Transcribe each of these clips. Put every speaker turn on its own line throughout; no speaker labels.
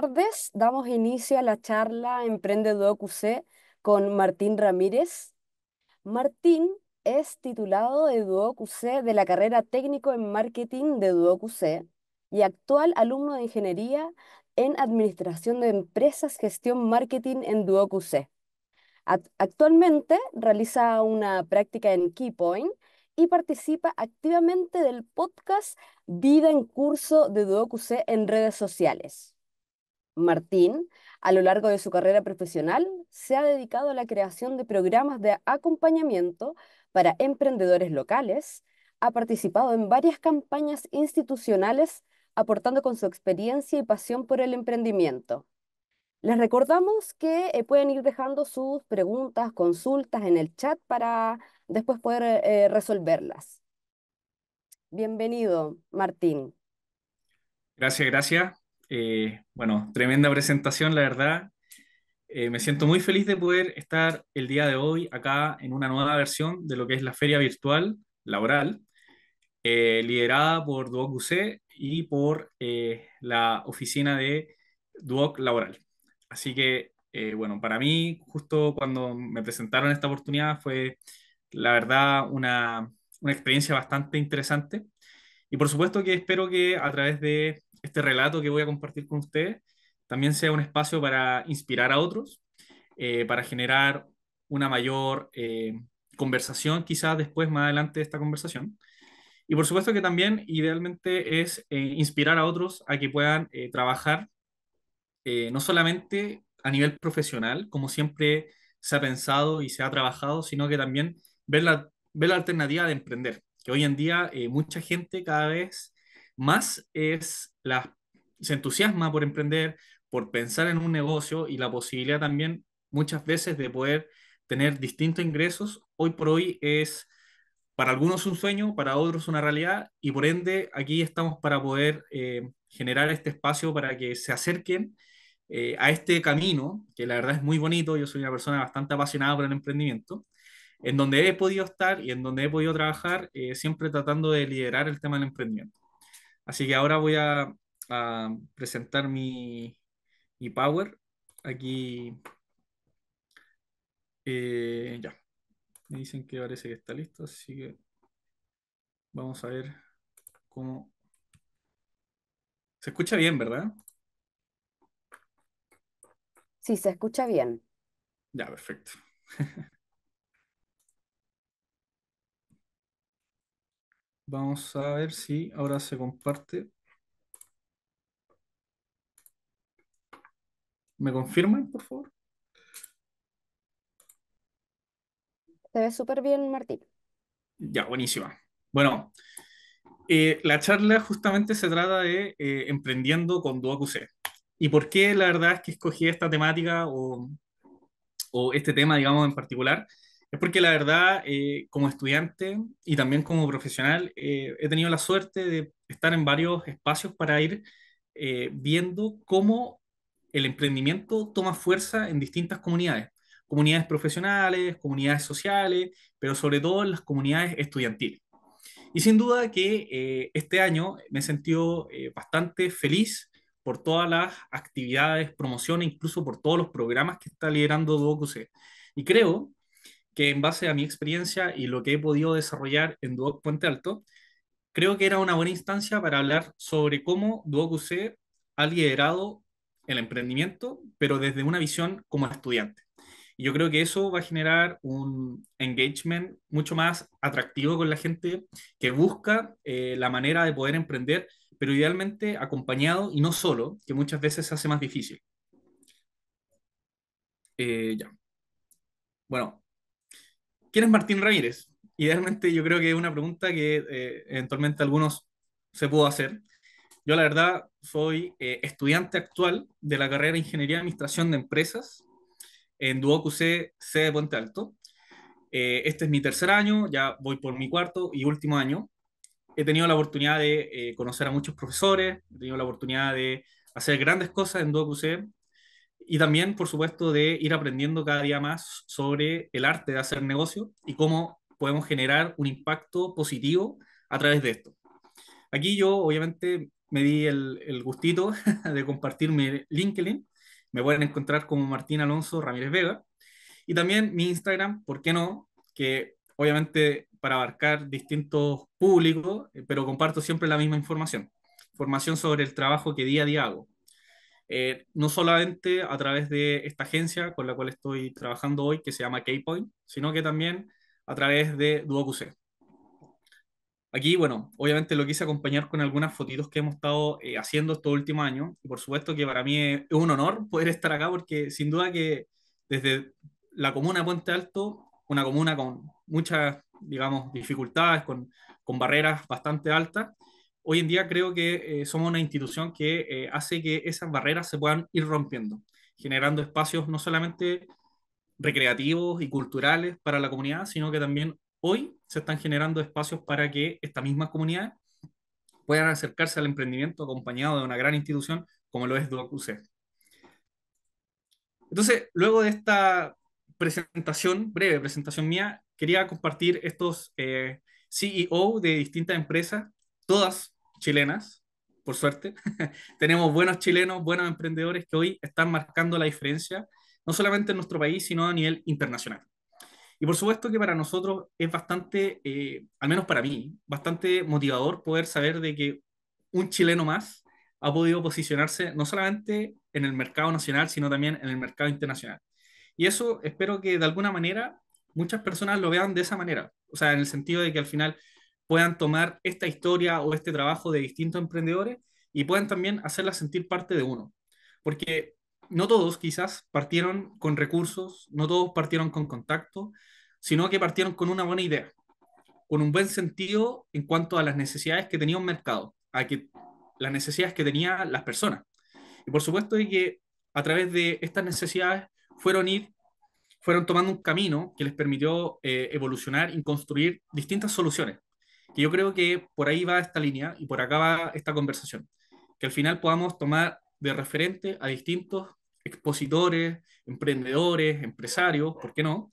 tardes. Damos inicio a la charla Emprende QC con Martín Ramírez. Martín es titulado de QC de la carrera técnico en marketing de QC y actual alumno de ingeniería en administración de empresas, gestión marketing en QC. Actualmente realiza una práctica en Keypoint y participa activamente del podcast Vida en Curso de QC en redes sociales. Martín, a lo largo de su carrera profesional, se ha dedicado a la creación de programas de acompañamiento para emprendedores locales, ha participado en varias campañas institucionales aportando con su experiencia y pasión por el emprendimiento. Les recordamos que eh, pueden ir dejando sus preguntas, consultas en el chat para después poder eh, resolverlas. Bienvenido, Martín.
Gracias, gracias. Eh, bueno, tremenda presentación, la verdad. Eh, me siento muy feliz de poder estar el día de hoy acá en una nueva versión de lo que es la feria virtual laboral, eh, liderada por Duoc UC y por la oficina de Duoc Laboral. Así que, bueno, para mí, justo cuando me presentaron esta oportunidad fue, la verdad, una experiencia bastante interesante. Y por supuesto que espero que a través de este relato que voy a compartir con ustedes también sea un espacio para inspirar a otros, eh, para generar una mayor eh, conversación, quizás después, más adelante de esta conversación. Y por supuesto que también idealmente es eh, inspirar a otros a que puedan trabajar no solamente a nivel profesional, como siempre se ha pensado y se ha trabajado, sino que también ver la, ver la alternativa de emprender, que hoy en día mucha gente cada vez más es la, se entusiasma por emprender, por pensar en un negocio y la posibilidad también muchas veces de poder tener distintos ingresos, hoy por hoy es para algunos un sueño, para otros una realidad y por ende aquí estamos para poder eh, generar este espacio para que se acerquen eh, a este camino, que la verdad es muy bonito, yo soy una persona bastante apasionada por el emprendimiento, en donde he podido estar y en donde he podido trabajar, eh, siempre tratando de liderar el tema del emprendimiento. Así que ahora voy a, presentar mi, power. Aquí. Eh, ya. Me dicen que parece que está listo, así que vamos a ver cómo. Se escucha bien, ¿verdad? Sí,
se escucha bien.
Ya, perfecto. Vamos a ver si ahora se comparte. ¿Me confirman, por favor?
Se ve súper bien, Martín.
Ya, buenísima. Bueno, eh, la charla justamente se trata de eh, emprendiendo con QC. ¿Y por qué la verdad es que escogí esta temática o, o este tema, digamos, en particular? es porque la verdad, eh, como estudiante y también como profesional, eh, he tenido la suerte de estar en varios espacios para ir eh, viendo cómo el emprendimiento toma fuerza en distintas comunidades, comunidades profesionales, comunidades sociales, pero sobre todo en las comunidades estudiantiles. Y sin duda que este año me he sentido bastante feliz por todas las actividades, promociones, incluso por todos los programas que está liderando DocuC. Y creo que en base a mi experiencia y lo que he podido desarrollar en Duoc Puente Alto, creo que era una buena instancia para hablar sobre cómo Duoc UC ha liderado el emprendimiento, pero desde una visión como estudiante. Y yo creo que eso va a generar un engagement mucho más atractivo con la gente que busca eh, la manera de poder emprender, pero idealmente acompañado y no solo, que muchas veces se hace más difícil. Eh, ya. Bueno, ¿quién es Martín Ramírez? Idealmente yo creo que es una pregunta que eh, eventualmente algunos se pudo hacer. Yo la verdad soy eh, estudiante actual de la carrera de Ingeniería y Administración de Empresas en Duoc-UC, C de Puente Alto. Eh, este es mi tercer año, ya voy por mi cuarto y último año. He tenido la oportunidad de conocer a muchos profesores, he tenido la oportunidad de hacer grandes cosas en Duoc-UC, y también, por supuesto, de ir aprendiendo cada día más sobre el arte de hacer negocio y cómo podemos generar un impacto positivo a través de esto. Aquí yo, obviamente, me di el, gustito de compartir mi LinkedIn. Me pueden encontrar como Martín Alonso Ramírez Vega. Y también mi Instagram, ¿por qué no? Que obviamente para abarcar distintos públicos, eh, pero comparto siempre la misma información. Información sobre el trabajo que día a día hago eh, no solamente a través de esta agencia con la cual estoy trabajando hoy, que se llama Keypoint, sino que también a través de DuoQC. Aquí, bueno, obviamente lo quise acompañar con algunas fotitos que hemos estado eh, haciendo estos últimos años. Y por supuesto que para mí es un honor poder estar acá porque sin duda que desde la comuna de Puente Alto, una comuna con muchas, digamos, dificultades, con, con barreras bastante altas, hoy en día creo que eh, somos una institución que eh, hace que esas barreras se puedan ir rompiendo, generando espacios no solamente recreativos y culturales para la comunidad, sino que también hoy se están generando espacios para que esta misma comunidad puedan acercarse al emprendimiento acompañado de una gran institución como lo es DocUC. Entonces, luego de esta presentación, breve presentación mía, quería compartir estos eh, CEO de distintas empresas, todas chilenas, por suerte. Tenemos buenos chilenos, buenos emprendedores que hoy están marcando la diferencia, no solamente en nuestro país, sino a nivel internacional. Y por supuesto que para nosotros es bastante, eh, al menos para mí, bastante motivador poder saber de que un chileno más ha podido posicionarse no solamente en el mercado nacional, sino también en el mercado internacional. Y eso espero que de alguna manera muchas personas lo vean de esa manera, o sea, en el sentido de que al final puedan tomar esta historia o este trabajo de distintos emprendedores y puedan también hacerla sentir parte de uno. Porque no todos quizás partieron con recursos, no todos partieron con contacto, sino que partieron con una buena idea, con un buen sentido en cuanto a las necesidades que tenía un mercado, a que las necesidades que tenían las personas. Y por supuesto que a través de estas necesidades fueron ir fueron tomando un camino que les permitió eh, evolucionar y construir distintas soluciones que yo creo que por ahí va esta línea y por acá va esta conversación, que al final podamos tomar de referente a distintos expositores, emprendedores, empresarios, ¿por qué no?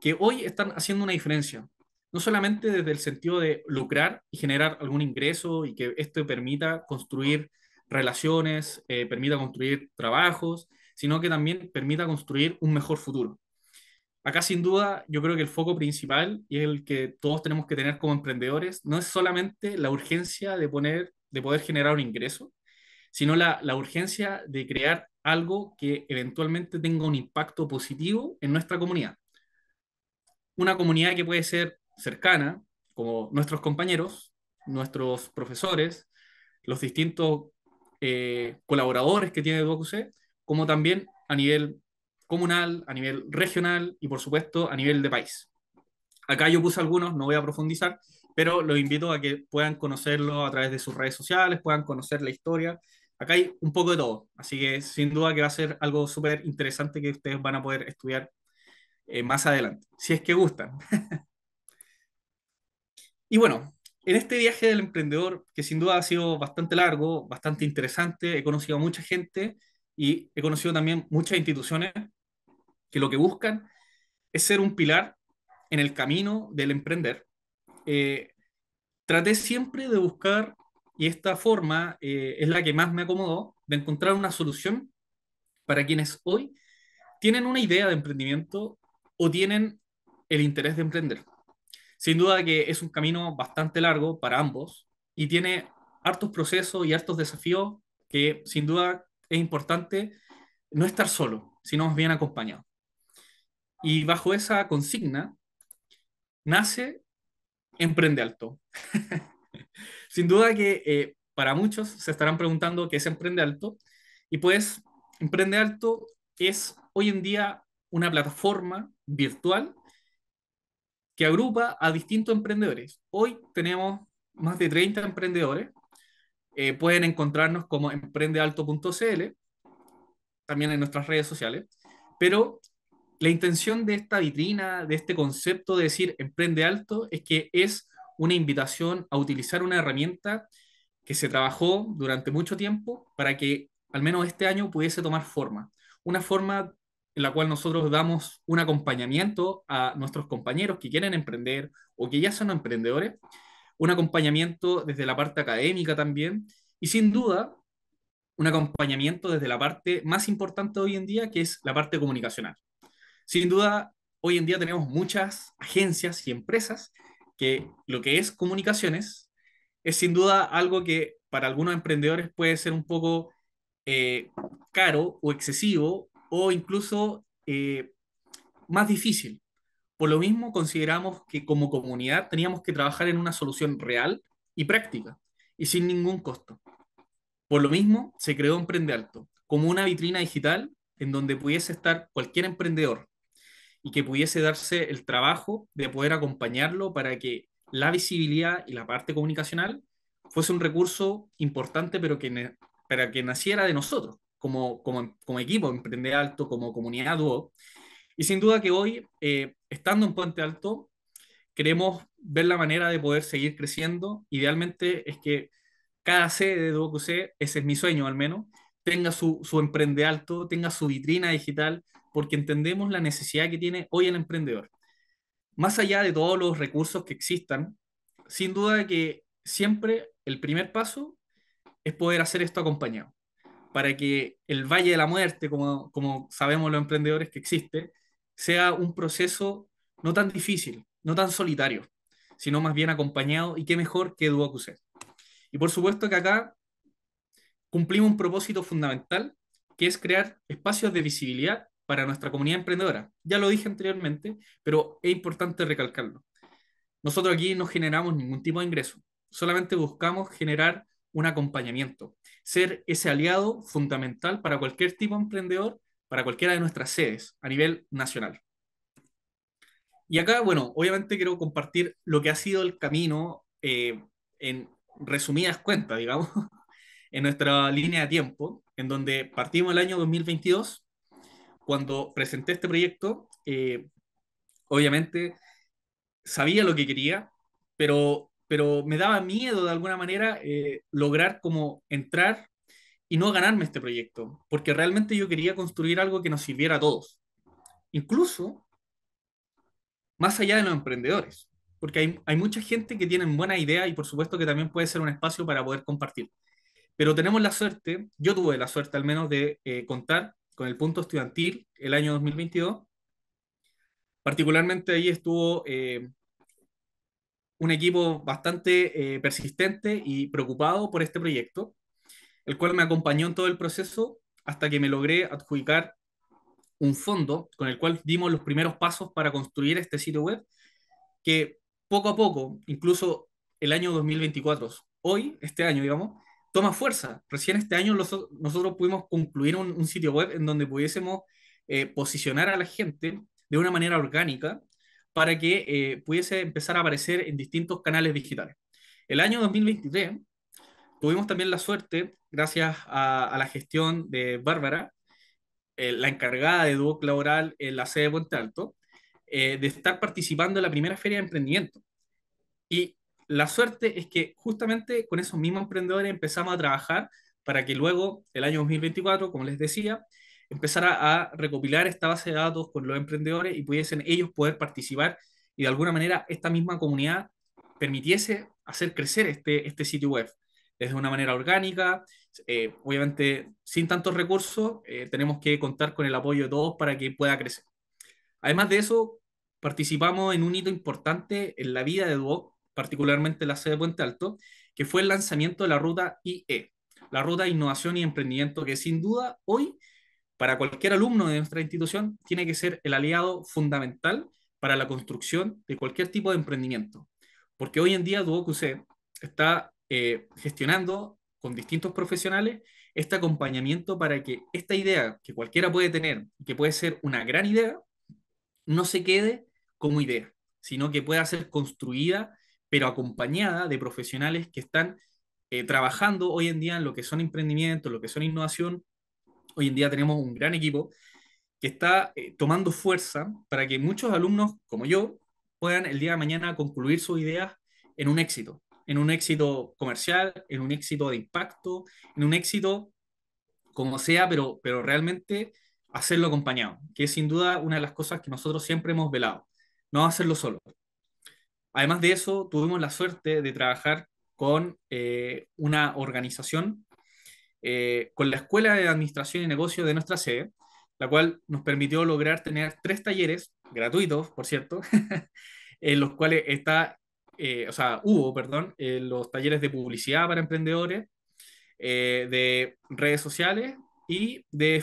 Que hoy están haciendo una diferencia, no solamente desde el sentido de lucrar y generar algún ingreso y que esto permita construir relaciones, eh, permita construir trabajos, sino que también permita construir un mejor futuro. Acá sin duda yo creo que el foco principal y el que todos tenemos que tener como emprendedores no es solamente la urgencia de, poner, de poder generar un ingreso, sino la, la urgencia de crear algo que eventualmente tenga un impacto positivo en nuestra comunidad. Una comunidad que puede ser cercana, como nuestros compañeros, nuestros profesores, los distintos eh, colaboradores que tiene DocuC, como también a nivel comunal, a nivel regional y por supuesto a nivel de país. Acá yo puse algunos, no voy a profundizar, pero los invito a que puedan conocerlo a través de sus redes sociales, puedan conocer la historia. Acá hay un poco de todo, así que sin duda que va a ser algo súper interesante que ustedes van a poder estudiar eh, más adelante, si es que gustan. y bueno, en este viaje del emprendedor, que sin duda ha sido bastante largo, bastante interesante, he conocido a mucha gente y he conocido también muchas instituciones que lo que buscan es ser un pilar en el camino del emprender. Eh, traté siempre de buscar, y esta forma eh, es la que más me acomodó, de encontrar una solución para quienes hoy tienen una idea de emprendimiento o tienen el interés de emprender. Sin duda que es un camino bastante largo para ambos y tiene hartos procesos y hartos desafíos que sin duda es importante no estar solo, sino más bien acompañado. Y bajo esa consigna nace Emprende Alto. Sin duda que eh, para muchos se estarán preguntando qué es Emprende Alto. Y pues Emprende Alto es hoy en día una plataforma virtual que agrupa a distintos emprendedores. Hoy tenemos más de 30 emprendedores. Eh, pueden encontrarnos como emprendealto.cl, también en nuestras redes sociales. Pero la intención de esta vitrina, de este concepto de decir emprende alto, es que es una invitación a utilizar una herramienta que se trabajó durante mucho tiempo para que al menos este año pudiese tomar forma. Una forma en la cual nosotros damos un acompañamiento a nuestros compañeros que quieren emprender o que ya son emprendedores, un acompañamiento desde la parte académica también y sin duda un acompañamiento desde la parte más importante hoy en día que es la parte comunicacional. Sin duda, hoy en día tenemos muchas agencias y empresas que lo que es comunicaciones es sin duda algo que para algunos emprendedores puede ser un poco eh, caro o excesivo o incluso eh, más difícil. Por lo mismo, consideramos que como comunidad teníamos que trabajar en una solución real y práctica y sin ningún costo. Por lo mismo, se creó Emprende Alto como una vitrina digital en donde pudiese estar cualquier emprendedor, y que pudiese darse el trabajo de poder acompañarlo para que la visibilidad y la parte comunicacional fuese un recurso importante, pero que para que naciera de nosotros, como, como, como equipo Emprende Alto, como comunidad Duo. Y sin duda que hoy, eh, estando en Puente Alto, queremos ver la manera de poder seguir creciendo. Idealmente es que cada sede de Duo ese es mi sueño al menos, tenga su, su Emprende Alto, tenga su vitrina digital, porque entendemos la necesidad que tiene hoy el emprendedor. Más allá de todos los recursos que existan, sin duda que siempre el primer paso es poder hacer esto acompañado, para que el Valle de la Muerte, como, como sabemos los emprendedores que existe, sea un proceso no tan difícil, no tan solitario, sino más bien acompañado y qué mejor que Duocuset. Y por supuesto que acá cumplimos un propósito fundamental, que es crear espacios de visibilidad para nuestra comunidad emprendedora. Ya lo dije anteriormente, pero es importante recalcarlo. Nosotros aquí no generamos ningún tipo de ingreso, solamente buscamos generar un acompañamiento, ser ese aliado fundamental para cualquier tipo de emprendedor, para cualquiera de nuestras sedes a nivel nacional. Y acá, bueno, obviamente quiero compartir lo que ha sido el camino eh, en resumidas cuentas, digamos, en nuestra línea de tiempo, en donde partimos el año 2022 cuando presenté este proyecto, eh, obviamente sabía lo que quería, pero, pero me daba miedo de alguna manera eh, lograr como entrar y no ganarme este proyecto, porque realmente yo quería construir algo que nos sirviera a todos, incluso más allá de los emprendedores, porque hay, hay mucha gente que tiene buena idea y por supuesto que también puede ser un espacio para poder compartir. Pero tenemos la suerte, yo tuve la suerte al menos de eh, contar con el punto estudiantil el año 2022. Particularmente ahí estuvo eh, un equipo bastante eh, persistente y preocupado por este proyecto, el cual me acompañó en todo el proceso hasta que me logré adjudicar un fondo con el cual dimos los primeros pasos para construir este sitio web, que poco a poco, incluso el año 2024, hoy, este año, digamos, toma fuerza. Recién este año nosotros pudimos concluir un, sitio web en donde pudiésemos eh, posicionar a la gente de una manera orgánica para que eh, pudiese empezar a aparecer en distintos canales digitales. El año 2023 tuvimos también la suerte, gracias a, la gestión de Bárbara, eh, la encargada de Duoc Laboral en la sede de Puente Alto, de estar participando en la primera feria de emprendimiento. Y la suerte es que justamente con esos mismos emprendedores empezamos a trabajar para que luego, el año 2024, como les decía, empezara a recopilar esta base de datos con los emprendedores y pudiesen ellos poder participar y de alguna manera esta misma comunidad permitiese hacer crecer este, este sitio web desde una manera orgánica. Eh, obviamente, sin tantos recursos, eh, tenemos que contar con el apoyo de todos para que pueda crecer. Además de eso, participamos en un hito importante en la vida de Duoc, particularmente la sede de Puente Alto, que fue el lanzamiento de la ruta IE, la ruta de innovación y emprendimiento, que sin duda hoy, para cualquier alumno de nuestra institución, tiene que ser el aliado fundamental para la construcción de cualquier tipo de emprendimiento. Porque hoy en día Duocuse está eh, gestionando con distintos profesionales este acompañamiento para que esta idea que cualquiera puede tener que puede ser una gran idea, no se quede como idea, sino que pueda ser construida pero acompañada de profesionales que están eh, trabajando hoy en día en lo que son emprendimientos, lo que son innovación. Hoy en día tenemos un gran equipo que está eh, tomando fuerza para que muchos alumnos como yo puedan el día de mañana concluir sus ideas en un éxito, en un éxito comercial, en un éxito de impacto, en un éxito como sea, pero, pero realmente hacerlo acompañado, que es sin duda una de las cosas que nosotros siempre hemos velado, no hacerlo solo, Además de eso, tuvimos la suerte de trabajar con eh, una organización, eh, con la Escuela de Administración y Negocios de nuestra sede, la cual nos permitió lograr tener tres talleres gratuitos, por cierto, en los cuales está, eh, o sea, hubo, perdón, los talleres de publicidad para emprendedores, de redes sociales y de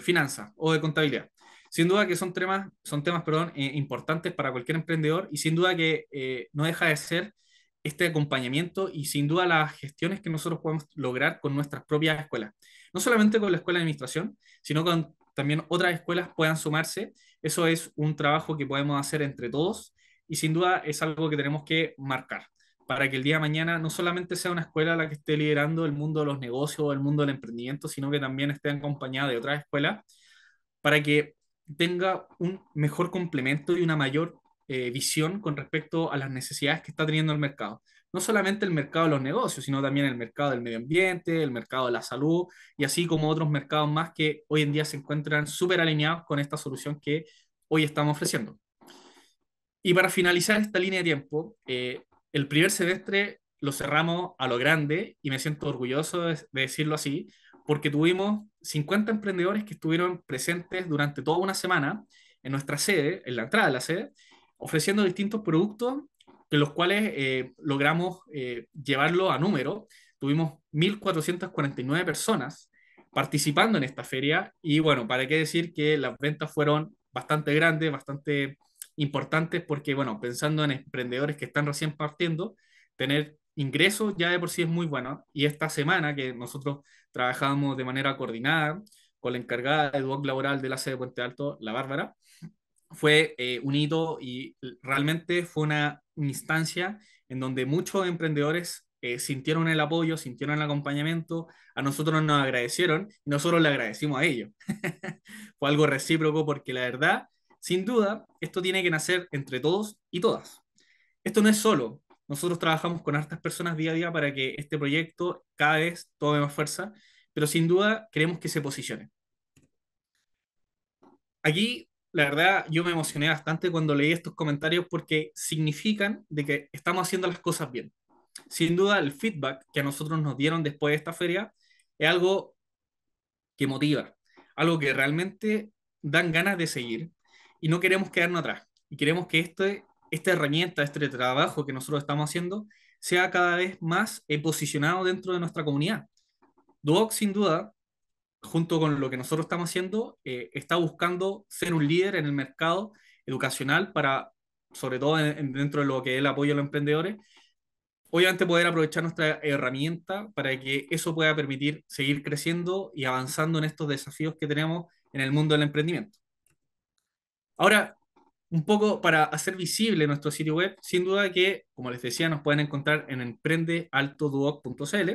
finanzas o de contabilidad. Sin duda que son temas, son temas perdón, eh, importantes para cualquier emprendedor y sin duda que eh, no deja de ser este acompañamiento y sin duda las gestiones que nosotros podemos lograr con nuestras propias escuelas. No solamente con la escuela de administración, sino con también otras escuelas puedan sumarse. Eso es un trabajo que podemos hacer entre todos y sin duda es algo que tenemos que marcar para que el día de mañana no solamente sea una escuela la que esté liderando el mundo de los negocios o el mundo del emprendimiento, sino que también esté acompañada de otras escuelas para que tenga un mejor complemento y una mayor eh, visión con respecto a las necesidades que está teniendo el mercado. No solamente el mercado de los negocios, sino también el mercado del medio ambiente, el mercado de la salud y así como otros mercados más que hoy en día se encuentran súper alineados con esta solución que hoy estamos ofreciendo. Y para finalizar esta línea de tiempo, eh, el primer semestre lo cerramos a lo grande y me siento orgulloso de decirlo así, porque tuvimos 50 emprendedores que estuvieron presentes durante toda una semana en nuestra sede, en la entrada de la sede, ofreciendo distintos productos, de los cuales eh, logramos eh, llevarlo a número. Tuvimos 1.449 personas participando en esta feria y bueno, para qué decir que las ventas fueron bastante grandes, bastante importantes, porque bueno, pensando en emprendedores que están recién partiendo, tener Ingresos ya de por sí es muy bueno y esta semana que nosotros trabajábamos de manera coordinada con la encargada de Duoc Laboral de la sede de Puente Alto, la Bárbara, fue eh, un hito y realmente fue una instancia en donde muchos emprendedores eh, sintieron el apoyo, sintieron el acompañamiento, a nosotros nos agradecieron y nosotros le agradecimos a ellos. fue algo recíproco porque la verdad, sin duda, esto tiene que nacer entre todos y todas. Esto no es solo nosotros trabajamos con hartas personas día a día para que este proyecto cada vez tome más fuerza, pero sin duda queremos que se posicione. Aquí, la verdad, yo me emocioné bastante cuando leí estos comentarios porque significan de que estamos haciendo las cosas bien. Sin duda, el feedback que a nosotros nos dieron después de esta feria es algo que motiva, algo que realmente dan ganas de seguir y no queremos quedarnos atrás. Y queremos que esto esta herramienta, este trabajo que nosotros estamos haciendo, sea cada vez más eh, posicionado dentro de nuestra comunidad. Duoc, sin duda, junto con lo que nosotros estamos haciendo, eh, está buscando ser un líder en el mercado educacional para, sobre todo dentro de lo que es el apoyo a los emprendedores, obviamente poder aprovechar nuestra herramienta para que eso pueda permitir seguir creciendo y avanzando en estos desafíos que tenemos en el mundo del emprendimiento. Ahora, un poco para hacer visible nuestro sitio web, sin duda que, como les decía, nos pueden encontrar en emprendealtoduoc.cl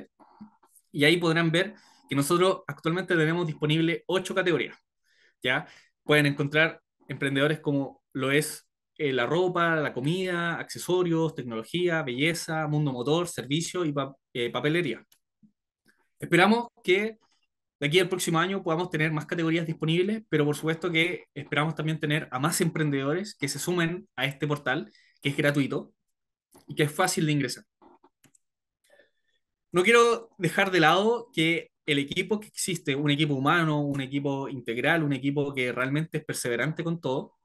y ahí podrán ver que nosotros actualmente tenemos disponible ocho categorías. ¿ya? Pueden encontrar emprendedores como lo es eh, la ropa, la comida, accesorios, tecnología, belleza, mundo motor, servicio y eh, papelería. Esperamos que de aquí al próximo año podamos tener más categorías disponibles, pero por supuesto que esperamos también tener a más emprendedores que se sumen a este portal, que es gratuito y que es fácil de ingresar. No quiero dejar de lado que el equipo que existe, un equipo humano, un equipo integral, un equipo que realmente es perseverante con todo,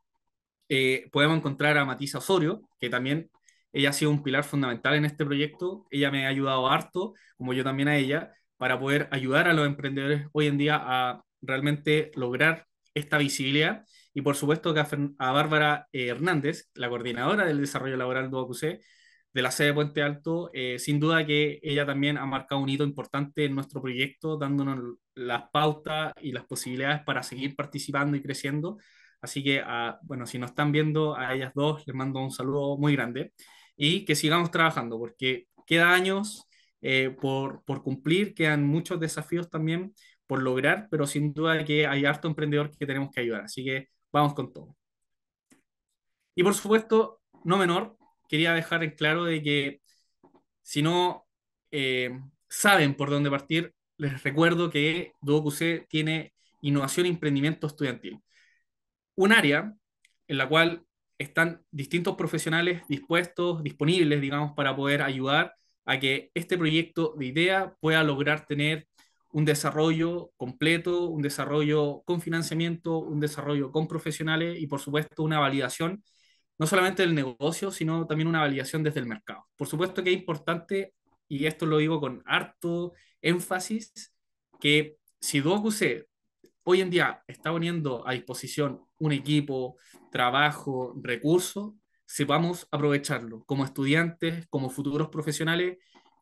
eh, podemos encontrar a Matisa Osorio, que también ella ha sido un pilar fundamental en este proyecto, ella me ha ayudado harto, como yo también a ella, para poder ayudar a los emprendedores hoy en día a realmente lograr esta visibilidad. Y por supuesto que a, Bárbara eh, Hernández, la coordinadora del desarrollo laboral de de la sede de Puente Alto, eh, sin duda que ella también ha marcado un hito importante en nuestro proyecto, dándonos las pautas y las posibilidades para seguir participando y creciendo. Así que, ah, bueno, si nos están viendo a ellas dos, les mando un saludo muy grande y que sigamos trabajando, porque queda años, eh, por, cumplir, quedan muchos desafíos también por lograr, pero sin duda que hay harto emprendedor que tenemos que ayudar, así que vamos con todo. Y por supuesto, no menor, quería dejar en claro de que si no eh, saben por dónde partir, les recuerdo que DocuC tiene innovación y e emprendimiento estudiantil. Un área en la cual están distintos profesionales dispuestos, disponibles, digamos, para poder ayudar a que este proyecto de idea pueda lograr tener un desarrollo completo, un desarrollo con financiamiento, un desarrollo con profesionales y por supuesto una validación no solamente del negocio, sino también una validación desde el mercado. Por supuesto que es importante, y esto lo digo con harto énfasis, que si DocuC hoy en día está poniendo a disposición un equipo, trabajo, recursos, sepamos aprovecharlo como estudiantes, como futuros profesionales.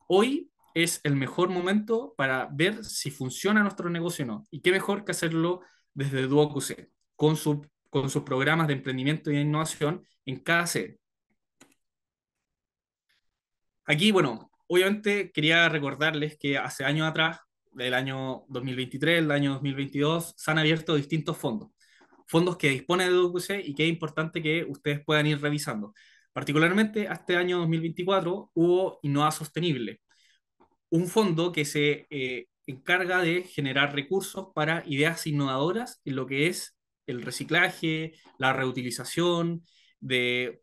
Hoy es el mejor momento para ver si funciona nuestro negocio o no. Y qué mejor que hacerlo desde DuoQC, con, su, con sus programas de emprendimiento y innovación en cada sede. Aquí, bueno, obviamente quería recordarles que hace años atrás, del año 2023, el año 2022, se han abierto distintos fondos fondos que dispone de UGC y que es importante que ustedes puedan ir revisando. Particularmente, este año 2024 hubo Innova Sostenible, un fondo que se eh, encarga de generar recursos para ideas innovadoras en lo que es el reciclaje, la reutilización de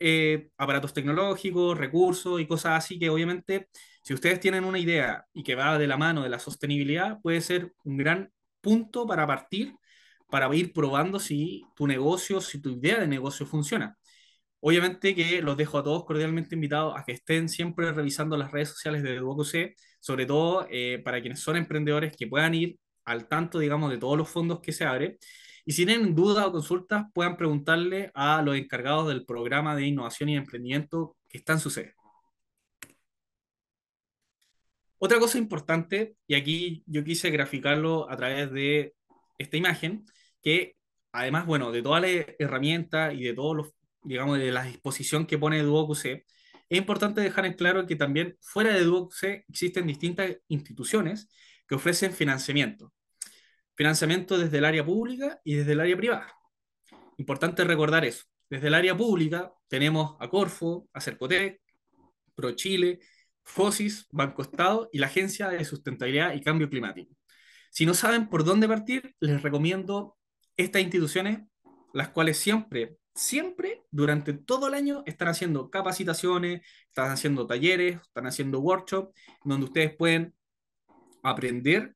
eh, aparatos tecnológicos, recursos y cosas así que obviamente si ustedes tienen una idea y que va de la mano de la sostenibilidad puede ser un gran punto para partir para ir probando si tu negocio, si tu idea de negocio funciona. Obviamente que los dejo a todos cordialmente invitados a que estén siempre revisando las redes sociales de DuocoC, sobre todo eh, para quienes son emprendedores que puedan ir al tanto, digamos, de todos los fondos que se abren. Y si tienen dudas o consultas, puedan preguntarle a los encargados del programa de innovación y emprendimiento que está en su sede. Otra cosa importante, y aquí yo quise graficarlo a través de esta imagen, además, bueno, de todas las herramientas y de todos los, digamos, de la disposición que pone DuoQC, es importante dejar en claro que también fuera de DuoQC existen distintas instituciones que ofrecen financiamiento. Financiamiento desde el área pública y desde el área privada. Importante recordar eso. Desde el área pública tenemos a Corfo, a Cercotec, ProChile, FOSIS, Banco Estado y la Agencia de Sustentabilidad y Cambio Climático. Si no saben por dónde partir, les recomiendo estas instituciones, las cuales siempre, siempre, durante todo el año, están haciendo capacitaciones, están haciendo talleres, están haciendo workshops, donde ustedes pueden aprender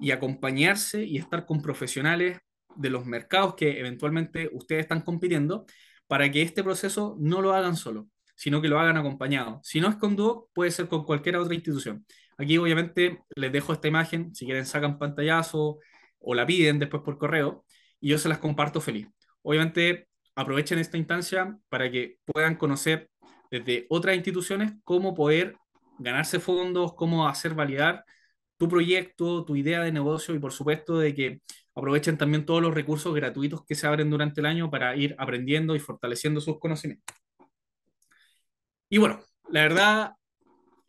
y acompañarse y estar con profesionales de los mercados que eventualmente ustedes están compitiendo para que este proceso no lo hagan solo, sino que lo hagan acompañado. Si no es con Duoc, puede ser con cualquier otra institución. Aquí obviamente les dejo esta imagen, si quieren sacan pantallazo o la piden después por correo, y yo se las comparto feliz. Obviamente, aprovechen esta instancia para que puedan conocer desde otras instituciones cómo poder ganarse fondos, cómo hacer validar tu proyecto, tu idea de negocio y por supuesto de que aprovechen también todos los recursos gratuitos que se abren durante el año para ir aprendiendo y fortaleciendo sus conocimientos. Y bueno, la verdad,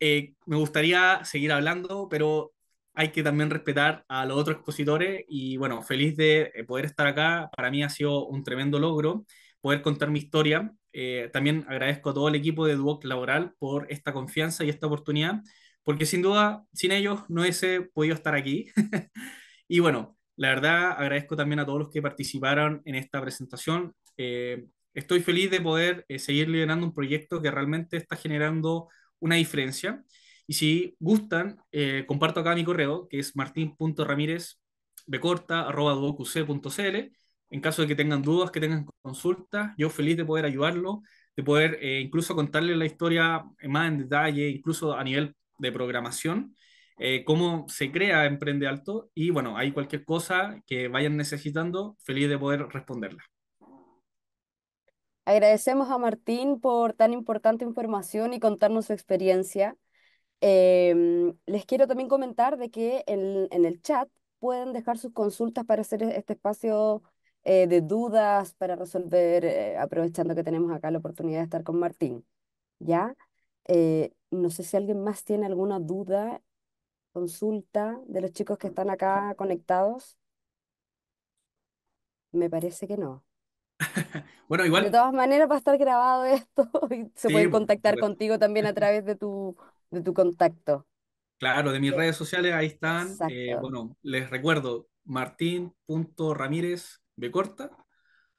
eh, me gustaría seguir hablando, pero hay que también respetar a los otros expositores y bueno, feliz de eh, poder estar acá. Para mí ha sido un tremendo logro poder contar mi historia. Eh, también agradezco a todo el equipo de Duoc Laboral por esta confianza y esta oportunidad, porque sin duda, sin ellos no hubiese podido estar aquí. y bueno, la verdad agradezco también a todos los que participaron en esta presentación. Eh, estoy feliz de poder seguir liderando un proyecto que realmente está generando una diferencia y si gustan, eh, comparto acá mi correo, que es martin.ramírezbecorta.cl. En caso de que tengan dudas, que tengan consultas, yo feliz de poder ayudarlo, de poder eh, incluso contarle la historia eh, más en detalle, incluso a nivel de programación, cómo se crea Emprende Alto. Y bueno, hay cualquier cosa que vayan necesitando, feliz de poder responderla.
Agradecemos a Martín por tan importante información y contarnos su experiencia. Em, les quiero también comentar de que en, el chat pueden dejar sus consultas para hacer e-, este espacio eh, de dudas, para resolver, eh, aprovechando que tenemos acá la oportunidad de estar con Martín. ¿Ya? Eh, no sé si alguien más tiene alguna duda, consulta de los chicos que están acá conectados. Me parece que no.
bueno, igual. De
todas maneras va a estar grabado esto y se puede contactar pues, contigo también a través de tu de tu contacto.
Claro, de mis eh, redes sociales ahí están. Eh, bueno, les recuerdo, martin.ramírez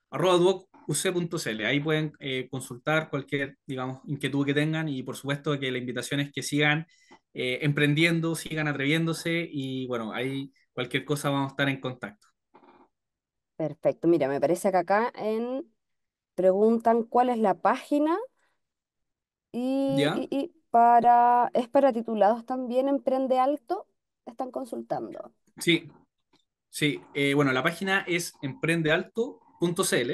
arroba duocuc.cl. Ahí pueden eh, consultar cualquier, digamos, inquietud que tengan y por supuesto que la invitación es que sigan emprendiendo, sigan atreviéndose y bueno, ahí cualquier cosa vamos a estar en contacto.
Perfecto, mira, me parece que acá en preguntan cuál es la página y para, es para titulados también, Emprende Alto, están consultando.
Sí, sí. Eh, bueno, la página es emprendealto.cl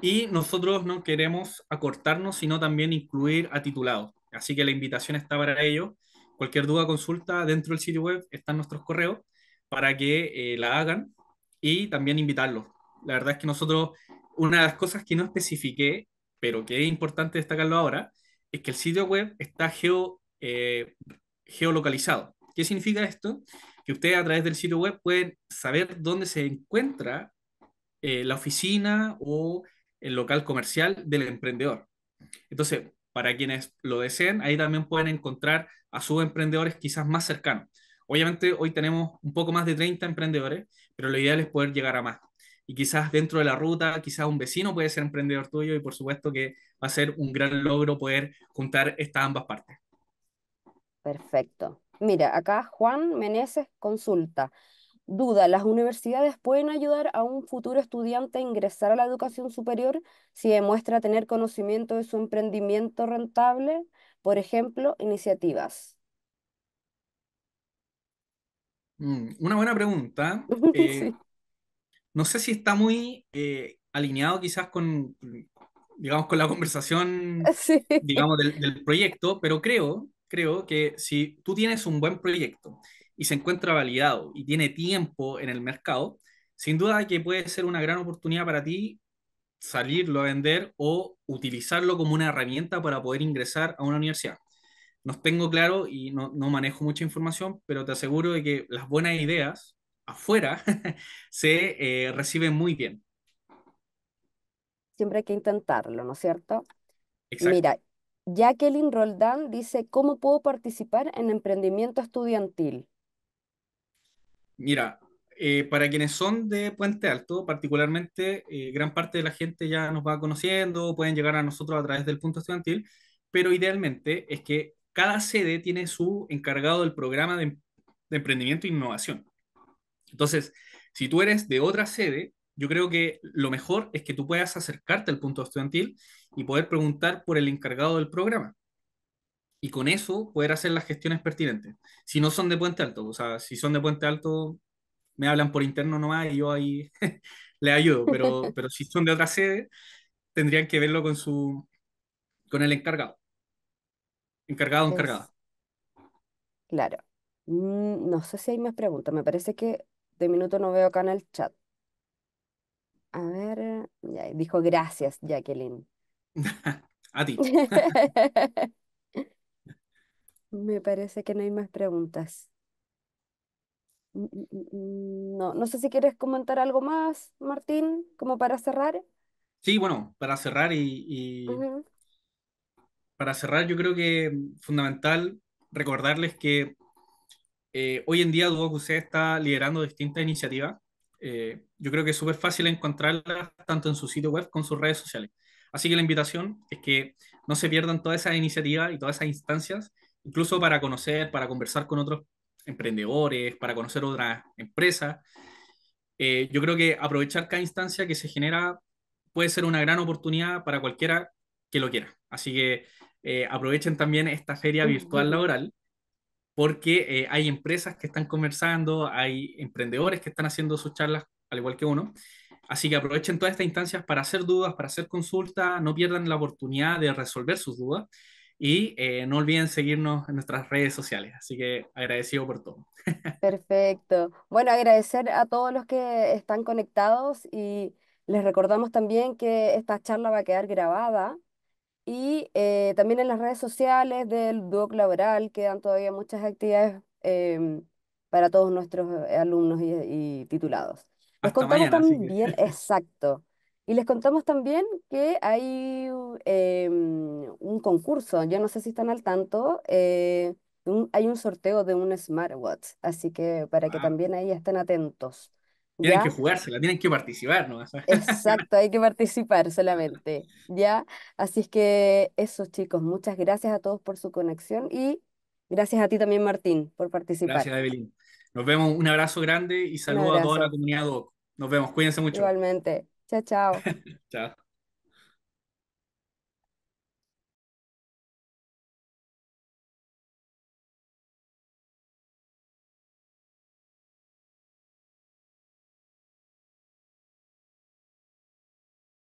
y nosotros no queremos acortarnos, sino también incluir a titulados. Así que la invitación está para ellos. Cualquier duda, consulta, dentro del sitio web están nuestros correos para que eh, la hagan y también invitarlos. La verdad es que nosotros, una de las cosas que no especifiqué, pero que es importante destacarlo ahora, es que el sitio web está geo, eh, geolocalizado. ¿Qué significa esto? Que ustedes a través del sitio web pueden saber dónde se encuentra eh, la oficina o el local comercial del emprendedor. Entonces, para quienes lo deseen, ahí también pueden encontrar a sus emprendedores quizás más cercanos. Obviamente hoy tenemos un poco más de 30 emprendedores, pero lo ideal es poder llegar a más y quizás dentro de la ruta, quizás un vecino puede ser emprendedor tuyo y por supuesto que va a ser un gran logro poder juntar estas ambas partes.
Perfecto. Mira, acá Juan Meneses consulta. Duda, ¿las universidades pueden ayudar a un futuro estudiante a ingresar a la educación superior si demuestra tener conocimiento de su emprendimiento rentable? Por ejemplo, iniciativas.
Mm, una buena pregunta. Eh, no sé si está muy eh, alineado quizás con, digamos, con la conversación, digamos, del, proyecto, pero creo, creo que si tú tienes un buen proyecto y se encuentra validado y tiene tiempo en el mercado, sin duda que puede ser una gran oportunidad para ti salirlo a vender o utilizarlo como una herramienta para poder ingresar a una universidad. No tengo claro y no, no manejo mucha información, pero te aseguro de que las buenas ideas afuera se eh, recibe muy bien.
Siempre hay que intentarlo, ¿no es cierto? Mira, Jacqueline Roldán dice, ¿cómo puedo participar en emprendimiento estudiantil?
Mira, eh, para quienes son de Puente Alto, particularmente, eh, gran parte de la gente ya nos va conociendo, pueden llegar a nosotros a través del punto estudiantil, pero idealmente es que cada sede tiene su encargado del programa de emprendimiento e innovación. Entonces, si tú eres de otra sede, yo creo que lo mejor es que tú puedas acercarte al punto estudiantil y poder preguntar por el encargado del programa. Y con eso poder hacer las gestiones pertinentes. Si no son de Puente Alto, o sea, si son de Puente Alto, me hablan por interno nomás y yo ahí le ayudo. Pero, pero si son de otra sede, tendrían que verlo con, su, con el encargado. Encargado, o encargado Claro.
Mm, no sé si hay más preguntas. Me parece que de minuto no veo acá en el chat. A ver, dijo gracias, Jacqueline. A ti. Me parece que no hay más preguntas. Mm, mm, mm, no, no sé si quieres comentar algo más, Martín, como para cerrar.
Sí, bueno, para cerrar y, para cerrar yo creo que fundamental recordarles que eh, hoy en día DuoQC está liderando distintas iniciativas. Eh, yo creo que es súper fácil encontrarlas tanto en su sitio web como en sus redes sociales. Así que la invitación es que no se pierdan todas esas iniciativas y todas esas instancias, incluso para conocer, para conversar con otros emprendedores, para conocer otras empresas. Eh, yo creo que aprovechar cada instancia que se genera puede ser una gran oportunidad para cualquiera que lo quiera. Así que aprovechen también esta feria virtual laboral porque eh, hay empresas que están conversando, hay emprendedores que están haciendo sus charlas, al igual que uno. Así que aprovechen todas estas instancias para hacer dudas, para hacer consultas, no pierdan la oportunidad de resolver sus dudas y eh, no olviden seguirnos en nuestras redes sociales. Así que agradecido por todo.
Perfecto. Bueno, agradecer a todos los que están conectados y les recordamos también que esta charla va a quedar grabada y eh, también en las redes sociales del Duoc laboral quedan todavía muchas actividades em, para todos nuestros eh, alumnos y, titulados. Les contamos también, exacto, y les contamos también que hay em, un concurso, yo no sé si están al tanto, eh, hay un sorteo de un smartwatch, así que para que ah. también ahí estén atentos. Tienen que
jugársela, tienen que participar, ¿no?
Exacto, hay que participar solamente, ¿ya? Así es que eso, chicos, muchas gracias a todos por su conexión y gracias a ti también, Martín, por
participar. Gracias, Evelyn. Nos vemos, un abrazo grande y saludo a toda la comunidad Nos vemos, cuídense mucho. Igualmente. Chao, chao. chao.